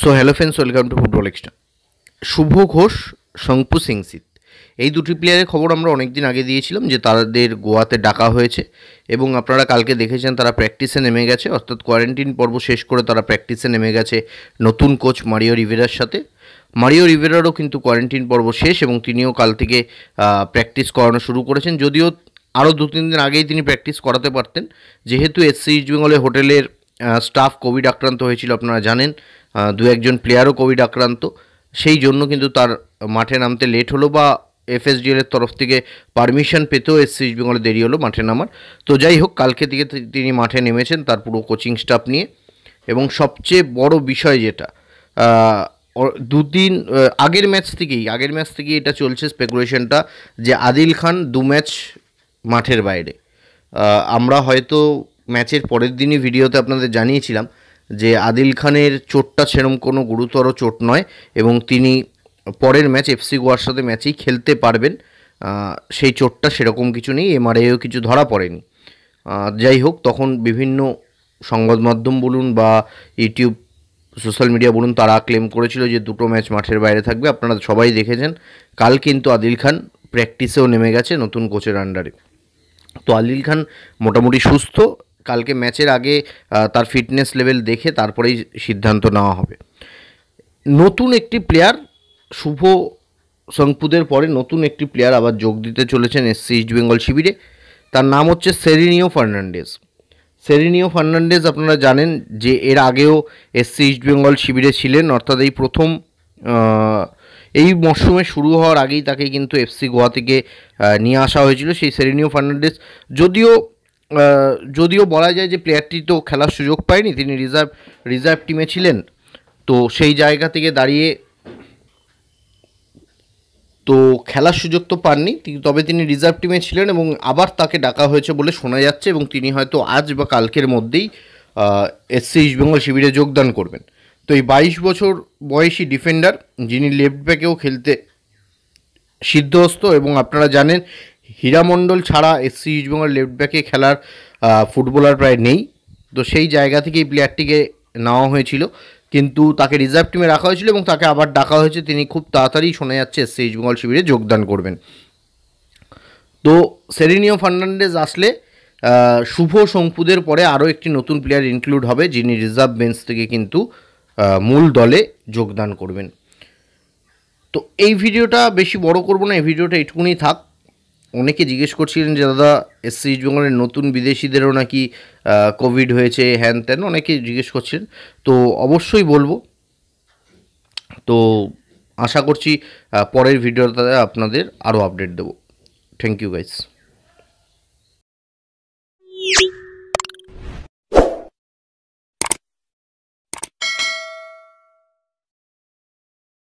so hello friends welcome to football extra Shubho Ghosh শঙ্কু সিংসিত এই দুটি প্লেয়ারের খবর আমরা অনেক দিন আগে দিয়েছিলাম যে তাদের গোয়াতে ডাকা হয়েছে এবং আপনারা কালকে দেখেছেন তারা প্র্যাকটিসে নেমে গেছে অর্থাৎ কোয়ারেন্টিন পর্ব শেষ করে তারা প্র্যাকটিসে নেমে গেছে নতুন কোচ মারিও রিভেরার সাথে মারিও রিভেরারও কিন্তু কোয়ারেন্টিন পর্ব শেষ এবং তিনিও কাল থেকে প্র্যাকটিস করানো শুরু করেছেন যদিও আরও দু তিন দিন আগেই তিনি প্র্যাকটিস করাতে পারতেন যেহেতু এসসি ইস্টবেঙ্গলে হোটেলের স্টাফ কোভিড আক্রান্ত হয়েছিল আপনারা জানেন দু একজন প্লেয়ারও কোভিড আক্রান্ত সেই জন্য কিন্তু তার মাঠে নামতে লেট হলো বা এফএসডিএলের তরফ থেকে পারমিশন পেতেও এসসি ইস্ট বেঙ্গলে দেরি হলো মাঠে নামার তো যাই হোক কালকে থেকে তিনি মাঠে নেমেছেন তার পুরো কোচিং স্টাফ নিয়ে এবং সবচেয়ে বড় বিষয় যেটা দুদিন আগের ম্যাচ থেকেই আগের ম্যাচ থেকেই এটা চলছে স্পেকুলেশনটা যে আদিল খান দু ম্যাচ মাঠের বাইরে আমরা হয়তো ম্যাচের পরের দিনই ভিডিওতে আপনাদের জানিয়েছিলাম যে আদিল খানের চোটটা সেরম কোনো গুরুতর চোট নয় এবং তিনি পরের ম্যাচ এফসি গোয়ার সাথে ম্যাচেই খেলতে পারবেন সেই চোটটা সেরকম কিছু নেই এমআরআইও কিছু ধরা পড়েনি যাই হোক তখন বিভিন্ন সংবাদ মাধ্যম বলুন বা ইউটিউব সোশ্যাল মিডিয়া বলুন তারা ক্লেম করেছিল যে দুটো ম্যাচ মাঠের বাইরে থাকবে আপনারা সবাই দেখেছেন কাল কিন্তু আদিল খান প্র্যাকটিসেও নেমে গেছে নতুন কোচের আন্ডারে তো আদিল খান মোটামুটি সুস্থ কালকে ম্যাচের আগে তার ফিটনেস লেভেল দেখে তারপরেই সিদ্ধান্ত নেওয়া হবে নতুন একটি প্লেয়ার শুভ সংপুদের পরে নতুন একটি প্লেয়ার আবার যোগ দিতে চলেছেন এসসি ইস্ট বেঙ্গল শিবিরে তার নাম হচ্ছে সেরিনিও ফার্নান্ডেজ সেরিনিও ফার্নান্ডেজ আপনারা জানেন যে এর আগেও এসসি ইস্ট বেঙ্গল শিবিরে ছিলেন অর্থাৎ এই প্রথম এই মরশুমে শুরু হওয়ার আগেই তাকে কিন্তু এফসি গোয়া থেকে নিয়ে আসা হয়েছিল সেই সেরিনিও ফার্নান্ডেজ যদিও যদিও বলা যায় যে প্লেয়ারটি তো খেলার সুযোগ পায়নি তিনি রিজার্ভ রিজার্ভ টিমে ছিলেন তো সেই জায়গা থেকে দাঁড়িয়ে তো খেলার সুযোগ তো পাননি তবে তিনি রিজার্ভ টিমে ছিলেন এবং আবার তাকে ডাকা হয়েছে বলে শোনা যাচ্ছে এবং তিনি হয়তো আজ বা কালকের মধ্যেই এসসি ইস্টবেঙ্গল শিবিরে যোগদান করবেন তো এই বাইশ বছর বয়সী ডিফেন্ডার যিনি লেফট ব্যাকেও খেলতে সিদ্ধহস্ত এবং আপনারা জানেন হীরামণ্ডল ছাড়া এসসি ইস্টবেঙ্গল লেফট ব্যাকে খেলার ফুটবলার প্রায় নেই তো সেই জায়গা থেকেই প্লেয়ারটিকে নেওয়া হয়েছিল কিন্তু তাকে রিজার্ভ টিমে রাখা হয়েছিল এবং তাকে আবার ডাকা হয়েছে তিনি খুব তাড়াতাড়ি শোনা যাচ্ছে এসসি ইস্টবেঙ্গল শিবিরে যোগদান করবেন তো সেরিনিও ফার্নান্ডেজ আসলে শুভ শঙ্কুদের পরে আরও একটি নতুন প্লেয়ার ইনক্লুড হবে যিনি রিজার্ভ বেঞ্চ থেকে কিন্তু মূল দলে যোগদান করবেন তো এই ভিডিওটা বেশি বড় করব না এই ভিডিওটা এটুকুনি থাক অনেকে জিজ্ঞেস করছিলেন যে দাদা সি ইস্টবেঙ্গলের নতুন বিদেশিদেরও নাকি কোভিড হয়েছে হ্যান ত্যান অনেকে জিজ্ঞেস করছেন তো অবশ্যই বলবো তো আশা করছি পরের ভিডিওতে আপনাদের আরও আপডেট দেবো থ্যাংক ইউ গাইস